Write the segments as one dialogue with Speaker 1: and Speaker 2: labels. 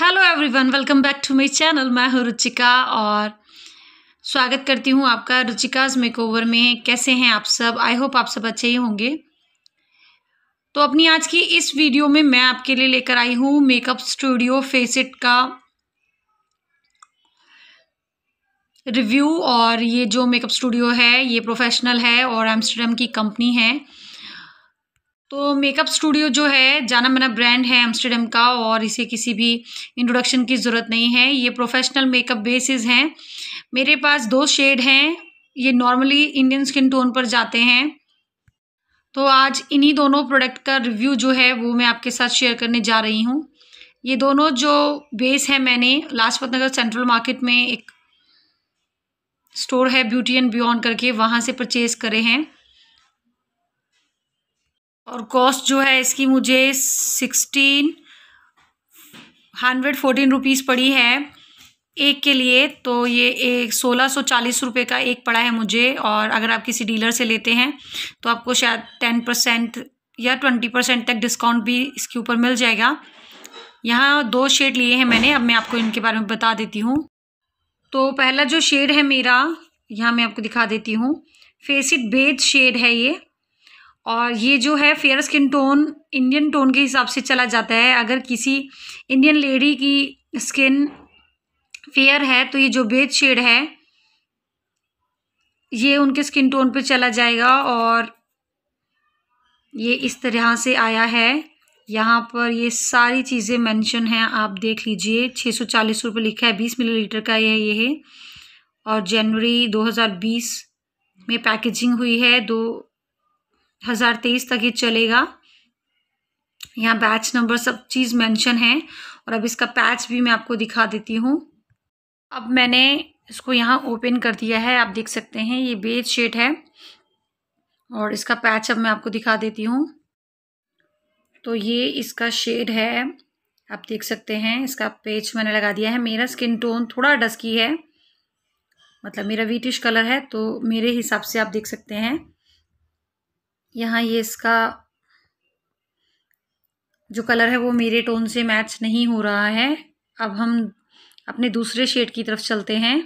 Speaker 1: hello everyone welcome back to my channel मैं हूँ रुचिका और स्वागत करती हूँ आपका रुचिकाज मेकओवर में कैसे हैं आप सब आई होप आप सब अच्छे ही होंगे तो अपनी आज की इस वीडियो में मैं आपके लिए लेकर आई हूँ मेकअप स्टूडियो फेसिट का रिव्यू और ये जो मेकअप स्टूडियो है ये प्रोफेशनल है और एम्स्टरडेम की कंपनी है तो मेकअप स्टूडियो जो है जाना मना ब्रांड है एम्स्टरडेम का और इसे किसी भी इंट्रोडक्शन की ज़रूरत नहीं है ये प्रोफेशनल मेकअप बेसिस हैं मेरे पास दो शेड हैं ये नॉर्मली इंडियन स्किन टोन पर जाते हैं तो आज इन्हीं दोनों प्रोडक्ट का रिव्यू जो है वो मैं आपके साथ शेयर करने जा रही हूँ ये दोनों जो बेस है मैंने लाजपत नगर सेंट्रल मार्केट में एक स्टोर है ब्यूटी एंड बियॉन्ड करके वहाँ से परचेज़ करे हैं और कॉस्ट जो है इसकी मुझे सिक्सटीन हंड्रेड फोर्टीन रुपीज़ पड़ी है एक के लिए तो ये एक सोलह सौ चालीस रुपये का एक पड़ा है मुझे और अगर आप किसी डीलर से लेते हैं तो आपको शायद टेन परसेंट या ट्वेंटी परसेंट तक डिस्काउंट भी इसके ऊपर मिल जाएगा यहाँ दो शेड लिए हैं मैंने अब मैं आपको इनके बारे में बता देती हूँ तो पहला जो शेड है मेरा यहाँ मैं आपको दिखा देती हूँ फेसिड बेज शेड है ये और ये जो है fair skin tone Indian tone के हिसाब से चला जाता है अगर किसी इंडियन लेडी की स्किन फेयर है तो ये जो बेज शेड है ये उनके स्किन टोन पे चला जाएगा और ये इस तरह से आया है यहाँ पर ये सारी चीज़ें मेंशन हैं आप देख लीजिए छः सौ चालीस रुपये लिखा है बीस मिलीलीटर का ये ये है और जनवरी 2020 में पैकेजिंग हुई है दो हज़ार तेईस तक ये चलेगा यहाँ बैच नंबर सब चीज़ मेंशन है और अब इसका पैच भी मैं आपको दिखा देती हूँ अब मैंने इसको यहाँ ओपन कर दिया है आप देख सकते हैं ये बेज शेड है और इसका पैच अब मैं आपको दिखा देती हूँ तो ये इसका शेड है आप देख सकते हैं इसका पेच मैंने लगा दिया है मेरा स्किन टोन थोड़ा डस्की है मतलब मेरा वीटिश कलर है तो मेरे हिसाब से आप देख सकते हैं यहाँ ये इसका जो कलर है वो मेरे टोन से मैच नहीं हो रहा है अब हम अपने दूसरे शेड की तरफ चलते हैं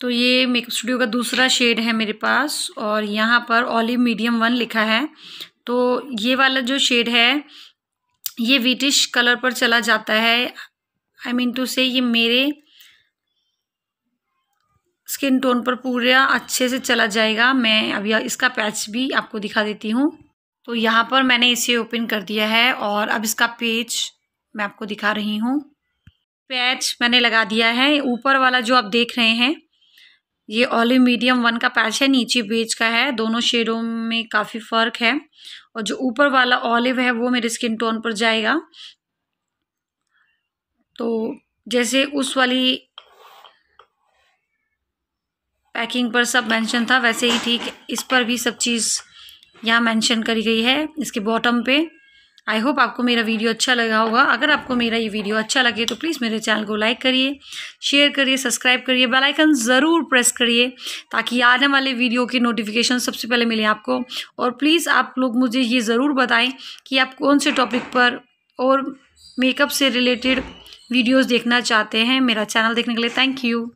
Speaker 1: तो ये मेकअप स्टूडियो का दूसरा शेड है मेरे पास और यहाँ पर ऑलिव मीडियम वन लिखा है तो ये वाला जो शेड है ये वीटिश कलर पर चला जाता है आई मीन टू से ये मेरे स्किन टोन पर पूरा अच्छे से चला जाएगा मैं अभी इसका पैच भी आपको दिखा देती हूँ तो यहाँ पर मैंने इसे ओपन कर दिया है और अब इसका पेज मैं आपको दिखा रही हूँ पैच मैंने लगा दिया है ऊपर वाला जो आप देख रहे हैं ये ऑलिव मीडियम वन का पैच है नीचे बेच का है दोनों शेडों में काफ़ी फ़र्क है और जो ऊपर वाला ऑलिव है वो मेरे स्किन टोन पर जाएगा तो जैसे उस वाली पैकिंग पर सब मेंशन था वैसे ही ठीक इस पर भी सब चीज़ यहाँ मेंशन करी गई है इसके बॉटम पे आई होप आपको मेरा वीडियो अच्छा लगा होगा अगर आपको मेरा ये वीडियो अच्छा लगे तो प्लीज़ मेरे चैनल को लाइक करिए शेयर करिए सब्सक्राइब करिए बेल आइकन ज़रूर प्रेस करिए ताकि आने वाले वीडियो के नोटिफिकेशन सबसे पहले मिले आपको और प्लीज़ आप लोग मुझे ये ज़रूर बताएं कि आप कौन से टॉपिक पर और मेकअप से रिलेटेड वीडियोज़ देखना चाहते हैं मेरा चैनल देखने के लिए थैंक यू